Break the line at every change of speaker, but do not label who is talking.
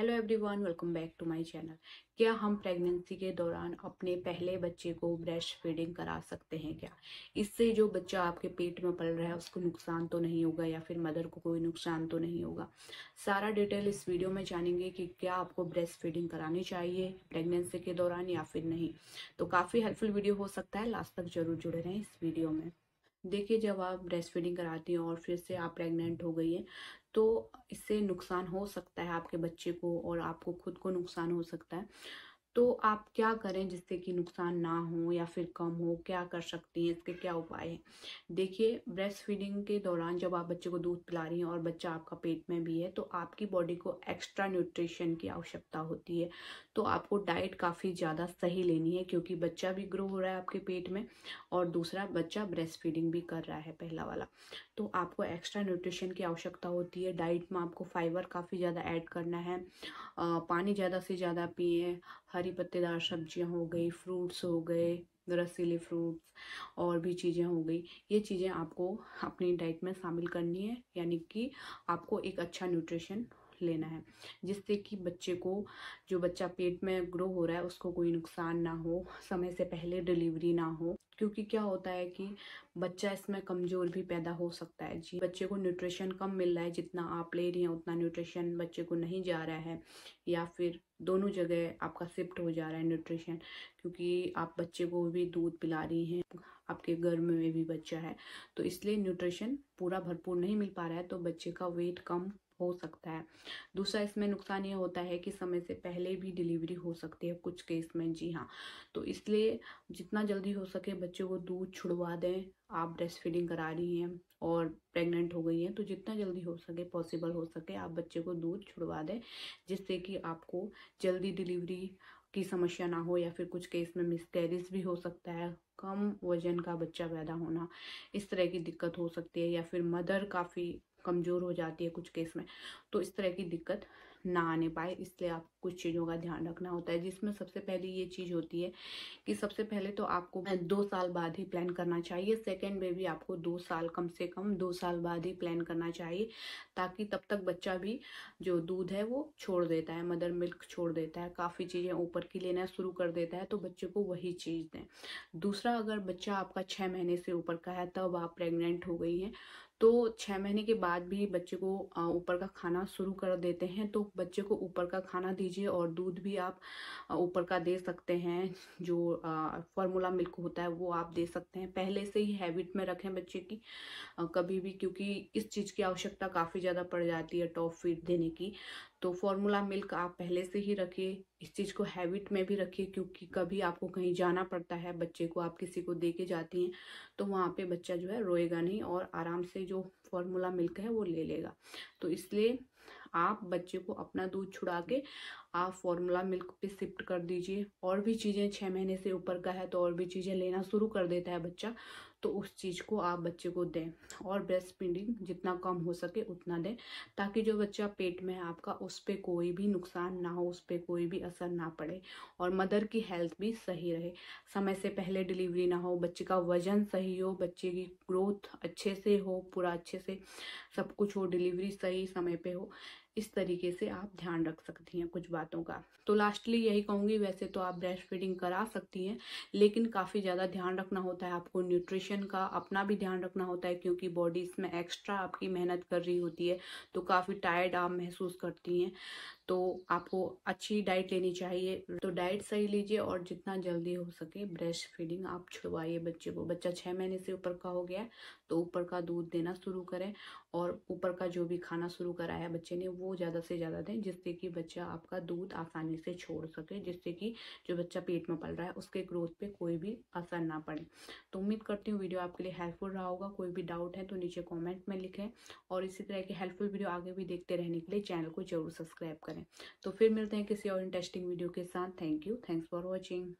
hello everyone welcome back to my channel क्या हम pregnancy के दौरान अपने पहले बच्चे को ब्रेस्ट फीडिंग करा सकते हैं क्या इससे जो बच्चा आपके पेट में पल रहा है उसको नुकसान तो नहीं होगा या फिर मदर को कोई नुकसान तो नहीं होगा सारा डिटेल इस वीडियो में जानेंगे कि क्या आपको ब्रेस्ट फीडिंग करानी चाहिए प्रेगनेंसी के दौरान या फिर नहीं तो काफ़ी हेल्पफुल वीडियो हो सकता है लास्ट तक जरूर जुड़े रहें इस वीडियो में देखिए जब आप ब्रेस्ट फीडिंग कराती हैं और फिर से आप प्रेग्नेंट हो गई हैं तो इससे नुकसान हो सकता है आपके बच्चे को और आपको खुद को नुकसान हो सकता है तो आप क्या करें जिससे कि नुकसान ना हो या फिर कम हो क्या कर सकती हैं इसके क्या उपाय हैं देखिए ब्रेस्ट फीडिंग के दौरान जब आप बच्चे को दूध पिला रही हैं और बच्चा आपका पेट में भी है तो आपकी बॉडी को एक्स्ट्रा न्यूट्रिशन की आवश्यकता होती है तो आपको डाइट काफ़ी ज़्यादा सही लेनी है क्योंकि बच्चा भी ग्रो हो रहा है आपके पेट में और दूसरा बच्चा ब्रेस्ट फीडिंग भी कर रहा है पहला वाला तो आपको एक्स्ट्रा न्यूट्रिशन की आवश्यकता होती है डाइट में आपको फाइबर काफ़ी ज़्यादा ऐड करना है पानी ज़्यादा से ज़्यादा पिए हरी पत्तेदार सब्जियां हो गई फ्रूट्स हो गए रसीले फ्रूट्स और भी चीज़ें हो गई ये चीज़ें आपको अपनी डाइट में शामिल करनी है यानी कि आपको एक अच्छा न्यूट्रिशन लेना है जिससे कि बच्चे को जो बच्चा पेट में ग्रो हो रहा है उसको कोई नुकसान ना हो समय से पहले डिलीवरी ना हो क्योंकि क्या होता है कि बच्चा इसमें कमज़ोर भी पैदा हो सकता है जी बच्चे को न्यूट्रिशन कम मिल रहा है जितना आप ले रही हैं उतना न्यूट्रिशन बच्चे को नहीं जा रहा है या फिर दोनों जगह आपका शिफ्ट हो जा रहा है न्यूट्रिशन क्योंकि आप बच्चे को भी दूध पिला रही हैं आपके घर में भी बच्चा है तो इसलिए न्यूट्रिशन पूरा भरपूर नहीं मिल पा रहा है तो बच्चे का वेट कम हो सकता है दूसरा इसमें नुकसान ये होता है कि समय से पहले भी डिलीवरी हो सकती है कुछ केस में जी हाँ तो इसलिए जितना जल्दी हो सके बच्चे को दूध छुड़वा दें आप ब्रेस्ट फीडिंग करा रही हैं और प्रेग्नेंट हो गई हैं तो जितना जल्दी हो सके पॉसिबल हो सके आप बच्चे को दूध छुड़वा दें जिससे कि आपको जल्दी डिलीवरी की समस्या ना हो या फिर कुछ केस में मिसकैरिज भी हो सकता है कम वजन का बच्चा पैदा होना इस तरह की दिक्कत हो सकती है या फिर मदर काफ़ी कमज़ोर हो जाती है कुछ केस में तो इस तरह की दिक्कत ना आने पाए इसलिए आप कुछ चीज़ों का ध्यान रखना होता है जिसमें सबसे पहले ये चीज़ होती है कि सबसे पहले तो आपको दो साल बाद ही प्लान करना चाहिए सेकेंड बेबी आपको दो साल कम से कम दो साल बाद ही प्लान करना चाहिए ताकि तब तक बच्चा भी जो दूध है वो छोड़ देता है मदर मिल्क छोड़ देता है काफ़ी चीज़ें ऊपर की लेना शुरू कर देता है तो बच्चे को वही चीज़ दें दूसरा अगर बच्चा आपका छः महीने से ऊपर का है तब आप प्रेगनेंट हो गई हैं तो छः महीने के बाद भी बच्चे को ऊपर का खाना शुरू कर देते हैं तो बच्चे को ऊपर का खाना दीजिए और दूध भी आप ऊपर का दे सकते हैं जो फॉर्मूला मिल्क होता है वो आप दे सकते हैं पहले से ही हैबिट में रखें बच्चे की कभी भी क्योंकि इस चीज़ की आवश्यकता काफ़ी ज़्यादा पड़ जाती है टॉप फीड देने की तो फॉर्मूला मिल्क आप पहले से ही रखिए इस चीज़ को हैबिट में भी रखिए क्योंकि कभी आपको कहीं जाना पड़ता है बच्चे को आप किसी को दे के जाती हैं तो वहाँ पे बच्चा जो है रोएगा नहीं और आराम से जो फॉर्मूला मिल्क है वो ले लेगा तो इसलिए आप बच्चे को अपना दूध छुड़ा के आप फार्मूला मिल्क पे शिफ्ट कर दीजिए और भी चीज़ें छः महीने से ऊपर का है तो और भी चीज़ें लेना शुरू कर देता है बच्चा तो उस चीज़ को आप बच्चे को दें और ब्रेस्ट फीडिंग जितना कम हो सके उतना दें ताकि जो बच्चा पेट में है आपका उस पर कोई भी नुकसान ना हो उस पर कोई भी असर ना पड़े और मदर की हेल्थ भी सही रहे समय से पहले डिलीवरी ना हो बच्चे का वजन सही हो बच्चे की ग्रोथ अच्छे से हो पूरा अच्छे से सब कुछ हो डिलीवरी सही समय पर हो इस तरीके से आप ध्यान रख सकती हैं कुछ बातों का तो लास्टली यही कहूँगी वैसे तो आप ब्रेस्ट फीडिंग करा सकती हैं लेकिन काफ़ी ज़्यादा ध्यान रखना होता है आपको न्यूट्रिशन का अपना भी ध्यान रखना होता है क्योंकि बॉडी इसमें एक्स्ट्रा आपकी मेहनत कर रही होती है तो काफ़ी टायर्ड आप महसूस करती हैं तो आपको अच्छी डाइट लेनी चाहिए तो डाइट सही लीजिए और जितना जल्दी हो सके ब्रेस्ट फीडिंग आप छुड़वाइए बच्चे को बच्चा छः महीने से ऊपर का हो गया है तो ऊपर का दूध देना शुरू करें और ऊपर का जो भी खाना शुरू करा है बच्चे ने वो ज़्यादा से ज़्यादा दें जिससे कि बच्चा आपका दूध आसानी से छोड़ सके जिससे कि जो बच्चा पेट में पल रहा है उसके ग्रोथ पे कोई भी असर ना पड़े तो उम्मीद करती हूँ वीडियो आपके लिए हेल्पफुल रहा होगा कोई भी डाउट है तो नीचे कॉमेंट में लिखें और इसी तरह की हेल्पफुल वीडियो आगे भी देखते रहने के लिए चैनल को जरूर सब्सक्राइब करें तो फिर मिलते हैं किसी और इंटरेस्टिंग वीडियो के साथ thank you thanks for watching